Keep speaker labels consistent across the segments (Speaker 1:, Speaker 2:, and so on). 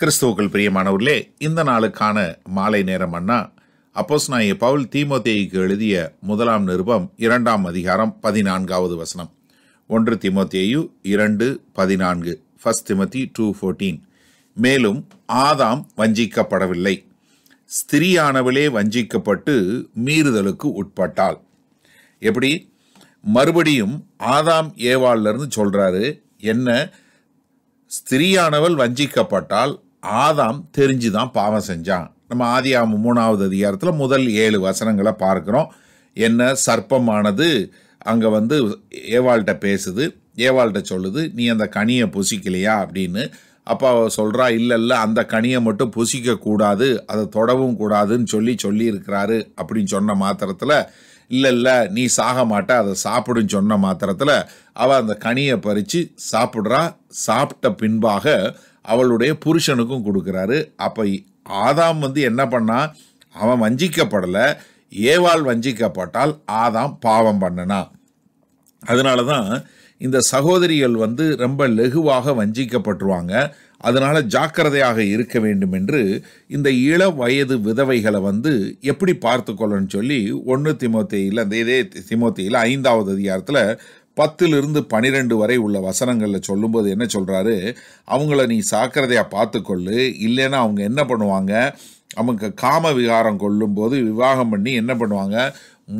Speaker 1: கிறிஸ்துவுக்குள் பிரியமானவர்களே இந்த நாளுக்கான மாலை நேரம் அண்ணா அப்போஸ் நாய பவுல் தீமோத்தேயுக்கு எழுதிய முதலாம் நிருபம் இரண்டாம் அதிகாரம் பதினான்காவது வசனம் ஒன்று திமோத்தேயு இரண்டு பதினான்கு ஃபஸ்ட் திமத்தி டூ ஃபோர்டீன் மேலும் ஆதாம் வஞ்சிக்கப்படவில்லை ஸ்திரியானவளே வஞ்சிக்கப்பட்டு மீறுதலுக்கு உட்பட்டாள் எப்படி மறுபடியும் ஆதாம் ஏவாள்லேருந்து சொல்கிறாரு என்ன ஸ்திரியானவள் வஞ்சிக்கப்பட்டால் ஆதாம் தெரிஞ்சு தான் பாவம் செஞ்சான் நம்ம ஆதியாம மூணாவது அதிகாரத்தில் முதல் ஏழு வசனங்களை பார்க்குறோம் என்ன சர்ப்பமானது அங்கே வந்து ஏவாள்கிட்ட பேசுது ஏவாள்கிட்ட சொல்லுது நீ அந்த கனியை புசிக்கலையா அப்படின்னு அப்பா சொல்கிறா இல்லை இல்லை அந்த கனியை மட்டும் புசிக்கக்கூடாது அதை தொடவும் கூடாதுன்னு சொல்லி சொல்லியிருக்கிறாரு அப்படின்னு சொன்ன மாத்திரத்தில் இல்லை இல்லை நீ சாக மாட்ட அதை சாப்பிடும் சொன்ன மாத்திரத்தில் அவள் அந்த கனியை பறித்து சாப்பிட்றா சாப்பிட்ட பின்பாக அவளுடைய புருஷனுக்கும் கொடுக்குறாரு அப்போ ஆதாம் வந்து என்ன பண்ணா அவன் வஞ்சிக்கப்படலை ஏவாள் வஞ்சிக்கப்பட்டால் ஆதாம் பாவம் பண்ணனா அதனால தான் இந்த சகோதரிகள் வந்து ரொம்ப லெகுவாக வஞ்சிக்கப்பட்டுருவாங்க அதனால் ஜாக்கிரதையாக இருக்க வேண்டும் என்று இந்த இள வயது விதவைகளை வந்து எப்படி பார்த்து கொள்ளணும்னு சொல்லி ஒன்று திமுத்தையில் அந்த இதே திமுத்தையில் ஐந்தாவது அதிகாரத்தில் பத்திலிருந்து பனிரெண்டு வரை உள்ள வசனங்களில் சொல்லும்போது என்ன சொல்கிறாரு அவங்கள நீ சாக்கிரதையாக பார்த்துக்கொள்ளு இல்லைன்னா அவங்க என்ன பண்ணுவாங்க அவங்க காம விகாரம் கொள்ளும்போது விவாகம் பண்ணி என்ன பண்ணுவாங்க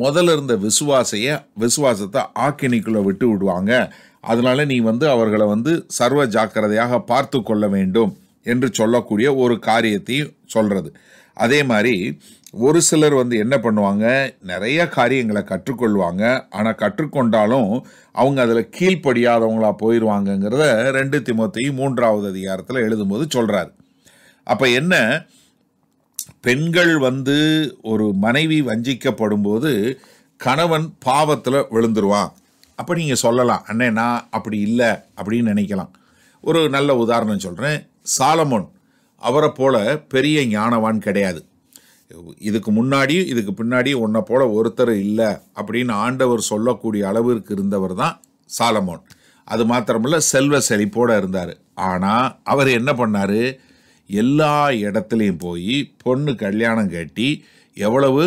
Speaker 1: முதல்ல இருந்த விசுவாசைய விசுவாசத்தை ஆக்கினிக்குள்ளே விட்டு விடுவாங்க அதனால நீ வந்து அவர்களை வந்து சர்வ ஜாக்கிரதையாக பார்த்து கொள்ள வேண்டும் என்று சொல்லக்கூடிய ஒரு காரியத்தையும் சொல்கிறது அதே மாதிரி ஒரு சிலர் வந்து என்ன பண்ணுவாங்க நிறைய காரியங்களை கற்றுக்கொள்வாங்க ஆனால் கற்றுக்கொண்டாலும் அவங்க அதில் கீழ்ப்படியாதவங்களாக போயிடுவாங்கங்கிறத ரெண்டு திமுத்தையும் மூன்றாவது அதிகாரத்தில் எழுதும்போது சொல்கிறார் அப்போ என்ன பெண்கள் வந்து ஒரு மனைவி வஞ்சிக்கப்படும் போது கணவன் பாவத்தில் விழுந்துருவான் அப்போ நீங்கள் சொல்லலாம் அண்ணே நான் அப்படி இல்லை அப்படின்னு நினைக்கலாம் ஒரு நல்ல உதாரணம் சொல்கிறேன் சாலமோன் அவரை போல் பெரிய ஞானவான் கிடையாது இதுக்கு முன்னாடியும் இதுக்கு பின்னாடியும் உன்னை போல் ஒருத்தர் இல்லை அப்படின்னு ஆண்டவர் சொல்லக்கூடிய அளவிற்கு இருந்தவர் தான் சாலமோன் அது மாத்திரமில்ல செல்வ செழிப்போடு இருந்தார் ஆனால் அவர் என்ன பண்ணார் எல்லா இடத்துலையும் போய் பொண்ணு கல்யாணம் கட்டி எவ்வளவு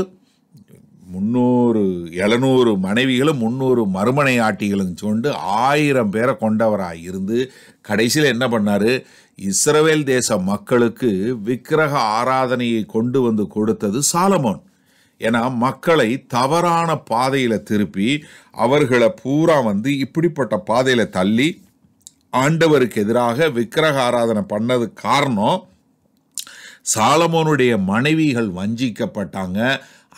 Speaker 1: முந்நூறு எழுநூறு மனைவிகளும் முந்நூறு மறுமனை ஆட்டிகளும் சொண்டு ஆயிரம் பேரை கொண்டவராக இருந்து கடைசியில் என்ன பண்ணார் இஸ்ரவேல் தேச மக்களுக்கு விக்கிரக ஆராதனையை கொண்டு வந்து கொடுத்தது சாலமோன் ஏன்னா மக்களை தவறான பாதையில் திருப்பி அவர்களை பூரா வந்து இப்படிப்பட்ட பாதையில் தள்ளி ஆண்டவருக்கு எதிராக விக்கிரக ஆராதனை பண்ணது காரணம் சாலமோனுடைய மனைவிகள் வஞ்சிக்கப்பட்டாங்க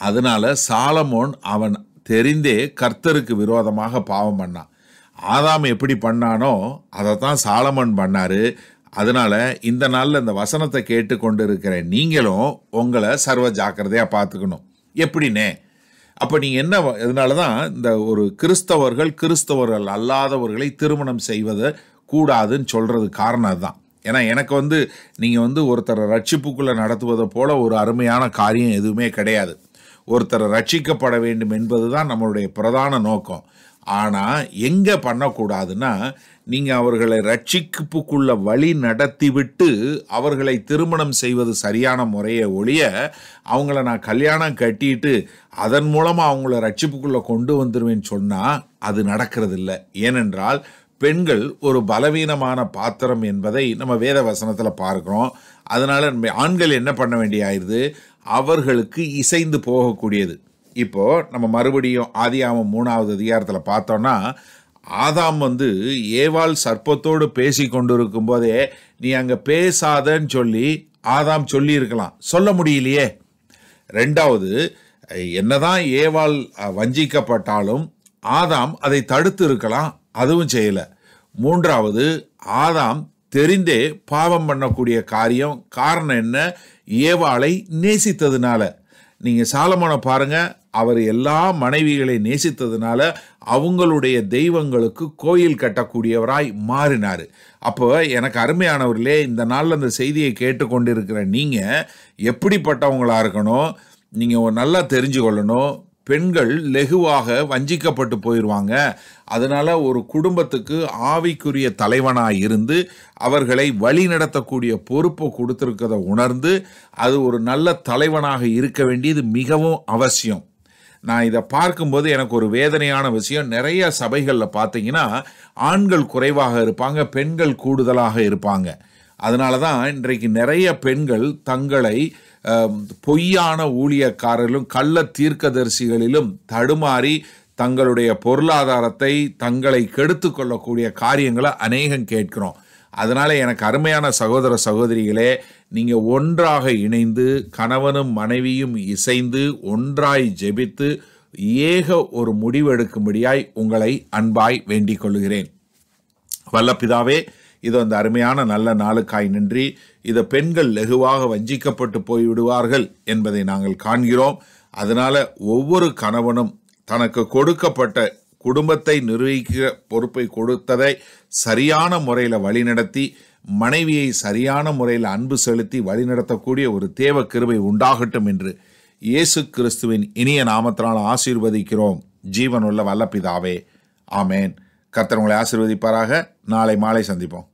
Speaker 1: அதனால் சாலமோன் அவன் தெரிந்தே கர்த்தருக்கு விரோதமாக பாவம் பண்ணான் ஆதாம் எப்படி பண்ணானோ அதை தான் சாலமன் பண்ணார் அதனால் இந்த நாளில் இந்த வசனத்தை கேட்டு கொண்டு இருக்கிற நீங்களும் உங்களை சர்வ ஜாக்கிரதையாக பார்த்துக்கணும் எப்படின்னே அப்போ நீங்கள் என்ன இதனால தான் இந்த ஒரு கிறிஸ்தவர்கள் கிறிஸ்தவர்கள் அல்லாதவர்களை திருமணம் செய்வதை கூடாதுன்னு சொல்கிறது காரணம் அதுதான் ஏன்னா எனக்கு வந்து நீங்கள் வந்து ஒருத்தரை ரட்சிப்புக்குள்ளே நடத்துவதை போல் ஒரு அருமையான காரியம் எதுவுமே கிடையாது ஒருத்தரை ரட்சிக்கப்பட வேண்டும் என்பது தான் நம்மளுடைய பிரதான நோக்கம் ஆனால் எங்கே பண்ணக்கூடாதுன்னா நீங்கள் அவர்களை ரட்சிப்புக்குள்ள வழி நடத்திவிட்டு அவர்களை திருமணம் செய்வது சரியான முறையை ஒழிய அவங்கள நான் கல்யாணம் கட்டிட்டு அதன் மூலமாக அவங்கள ரட்சிப்புக்குள்ளே கொண்டு வந்துடுவேன்னு சொன்னால் அது நடக்கிறது இல்லை ஏனென்றால் பெண்கள் ஒரு பலவீனமான பாத்திரம் என்பதை நம்ம வேத வசனத்தில் பார்க்குறோம் அதனால் ஆண்கள் என்ன பண்ண வேண்டிய அவர்களுக்கு இசைந்து போகக்கூடியது இப்போது நம்ம மறுபடியும் ஆதியாமம் மூணாவது அதிகாரத்தில் பார்த்தோன்னா ஆதாம் வந்து ஏவாள் சர்ப்பத்தோடு பேசி கொண்டு இருக்கும்போதே நீ அங்கே பேசாதன்னு சொல்லி ஆதாம் சொல்லியிருக்கலாம் சொல்ல முடியலையே ரெண்டாவது என்னதான் ஏவாள் வஞ்சிக்கப்பட்டாலும் ஆதாம் அதை தடுத்து இருக்கலாம் அதுவும் செய்யலை மூன்றாவது ஆதாம் தெரிந்தே பாவம் பண்ணக்கூடிய காரியம் காரணம் என்ன ஏவாளை நேசித்ததுனால நீங்கள் சாலமான பாருங்கள் அவர் எல்லா மனைவிகளை நேசித்ததுனால அவங்களுடைய தெய்வங்களுக்கு கோயில் கட்டக்கூடியவராய் மாறினார் அப்போ எனக்கு அருமையானவர்களே இந்த நாளில் அந்த செய்தியை கேட்டுக்கொண்டிருக்கிற நீங்கள் எப்படிப்பட்டவங்களாக இருக்கணும் நீங்கள் நல்லா தெரிஞ்சு கொள்ளணும் பெண்கள் லெகுவாக வஞ்சிக்கப்பட்டு போயிடுவாங்க அதனால் ஒரு குடும்பத்துக்கு ஆவிக்குரிய தலைவனாக இருந்து அவர்களை வழி நடத்தக்கூடிய பொறுப்பை கொடுத்துருக்கதை உணர்ந்து அது ஒரு நல்ல தலைவனாக இருக்க வேண்டியது மிகவும் அவசியம் நான் இதை பார்க்கும்போது எனக்கு ஒரு வேதனையான விஷயம் நிறைய சபைகளில் பார்த்தீங்கன்னா ஆண்கள் குறைவாக இருப்பாங்க பெண்கள் கூடுதலாக இருப்பாங்க அதனால தான் இன்றைக்கு நிறைய பெண்கள் தங்களை பொய்யான ஊழியக்காரர்களும் கள்ள தீர்க்கதரிசிகளிலும் தடுமாறி தங்களுடைய பொருளாதாரத்தை தங்களை கெடுத்து கொள்ளக்கூடிய காரியங்களை அநேகம் கேட்கிறோம் அதனால் எனக்கு அருமையான சகோதர சகோதரிகளே நீங்கள் ஒன்றாக இணைந்து கணவனும் மனைவியும் இசைந்து ஒன்றாய் ஜெபித்து ஏக ஒரு முடிவெடுக்கும்படியாய் உங்களை அன்பாய் வேண்டிக் கொள்கிறேன் வல்லப்பிதாவே இது அந்த அருமையான நல்ல நாளுக்காய் நின்றி இதை பெண்கள் லெகுவாக வஞ்சிக்கப்பட்டு போய்விடுவார்கள் என்பதை நாங்கள் காண்கிறோம் அதனால் ஒவ்வொரு கணவனும் தனக்கு கொடுக்கப்பட்ட குடும்பத்தை நிர்வகிக்கிற பொறுப்பை கொடுத்ததை சரியான முறையில் வழிநடத்தி மனைவியை சரியான முறையில் அன்பு செலுத்தி வழிநடத்தக்கூடிய ஒரு தேவ கிருபை உண்டாகட்டும் என்று இயேசு கிறிஸ்துவின் இனிய நாமத்தினால் ஆசீர்வதிக்கிறோம் ஜீவனுள்ள வல்லப்பிதாவே ஆமேன் கர்த்தர் உங்களை ஆசீர்வதிப்பாராக நாளை மாலை சந்திப்போம்